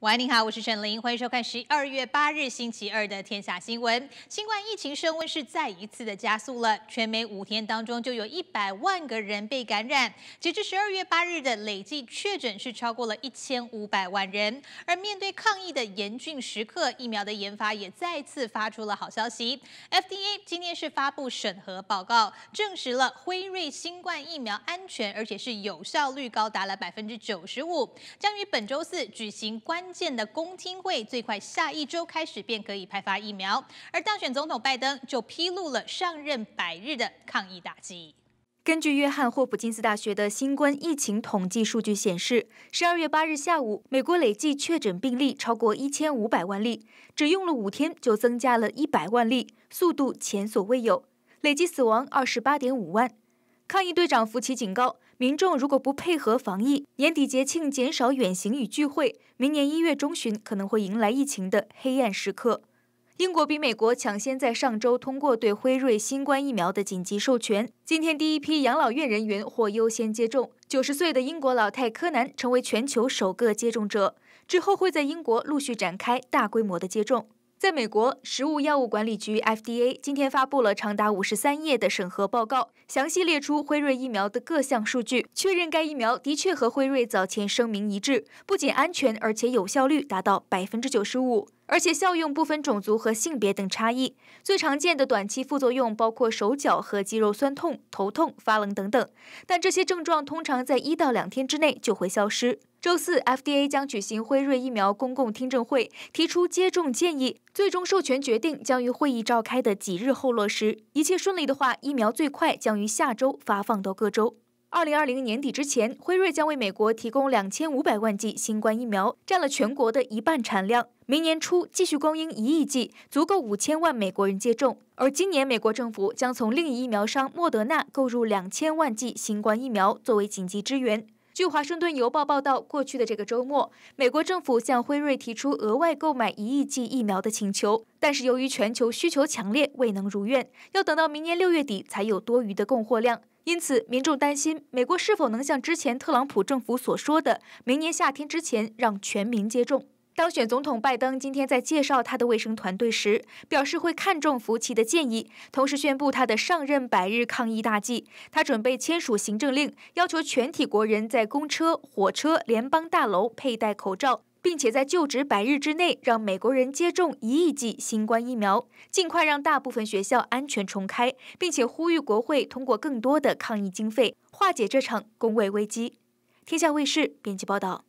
喂，你好，我是沈玲，欢迎收看十二月八日星期二的天下新闻。新冠疫情升温是再一次的加速了，全美五天当中就有一百万个人被感染，截至十二月八日的累计确诊是超过了一千五百万人。而面对抗疫的严峻时刻，疫苗的研发也再次发出了好消息。FDA 今天是发布审核报告，证实了辉瑞新冠疫苗安全，而且是有效率高达了百分之九十五，将于本周四举行关。建的公听会最快下一周开始便可以派发疫苗，而当选总统拜登就披露了上任百日的抗疫打击。根据约翰霍普金斯大学的新冠疫情统计数据显示，十二月八日下午，美国累计确诊病例超过一千五百万例，只用了五天就增加了一百万例，速度前所未有。累计死亡二十八点五万，抗疫队长福奇警告。民众如果不配合防疫，年底节庆减少远行与聚会，明年一月中旬可能会迎来疫情的黑暗时刻。英国比美国抢先在上周通过对辉瑞新冠疫苗的紧急授权，今天第一批养老院人员或优先接种。九十岁的英国老太柯南成为全球首个接种者，之后会在英国陆续展开大规模的接种。在美国，食物药物管理局 （FDA） 今天发布了长达五十三页的审核报告，详细列出辉瑞疫苗的各项数据，确认该疫苗的确和辉瑞早前声明一致，不仅安全，而且有效率达到百分之九十五。而且效用不分种族和性别等差异。最常见的短期副作用包括手脚和肌肉酸痛、头痛、发冷等等，但这些症状通常在一到两天之内就会消失。周四，FDA 将举行辉瑞疫苗公共听证会，提出接种建议。最终授权决定将于会议召开的几日后落实。一切顺利的话，疫苗最快将于下周发放到各州。二零二零年底之前，辉瑞将为美国提供两千五百万剂新冠疫苗，占了全国的一半产量。明年初继续供应一亿剂，足够五千万美国人接种。而今年，美国政府将从另一疫苗商莫德纳购入两千万剂新冠疫苗作为紧急支援。据《华盛顿邮报》报道，过去的这个周末，美国政府向辉瑞提出额外购买一亿剂疫苗的请求，但是由于全球需求强烈，未能如愿，要等到明年六月底才有多余的供货量。因此，民众担心美国是否能像之前特朗普政府所说的，明年夏天之前让全民接种。当选总统拜登今天在介绍他的卫生团队时，表示会看重福奇的建议，同时宣布他的上任百日抗疫大计。他准备签署行政令，要求全体国人在公车、火车、联邦大楼佩戴口罩。并且在就职百日之内，让美国人接种一亿剂新冠疫苗，尽快让大部分学校安全重开，并且呼吁国会通过更多的抗疫经费，化解这场工位危机。天下卫视编辑报道。